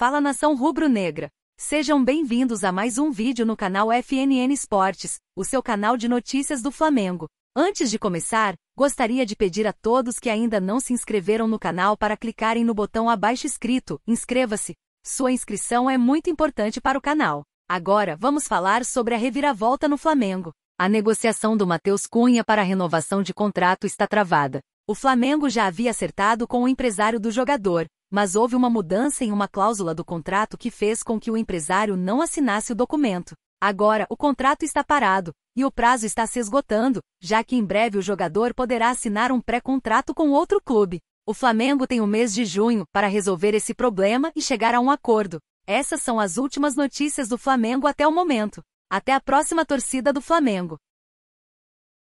Fala Nação Rubro-Negra! Sejam bem-vindos a mais um vídeo no canal FNN Esportes, o seu canal de notícias do Flamengo. Antes de começar, gostaria de pedir a todos que ainda não se inscreveram no canal para clicarem no botão abaixo escrito Inscreva-se. Sua inscrição é muito importante para o canal. Agora, vamos falar sobre a reviravolta no Flamengo. A negociação do Matheus Cunha para a renovação de contrato está travada. O Flamengo já havia acertado com o empresário do jogador, mas houve uma mudança em uma cláusula do contrato que fez com que o empresário não assinasse o documento. Agora, o contrato está parado, e o prazo está se esgotando, já que em breve o jogador poderá assinar um pré-contrato com outro clube. O Flamengo tem o mês de junho para resolver esse problema e chegar a um acordo. Essas são as últimas notícias do Flamengo até o momento. Até a próxima torcida do Flamengo.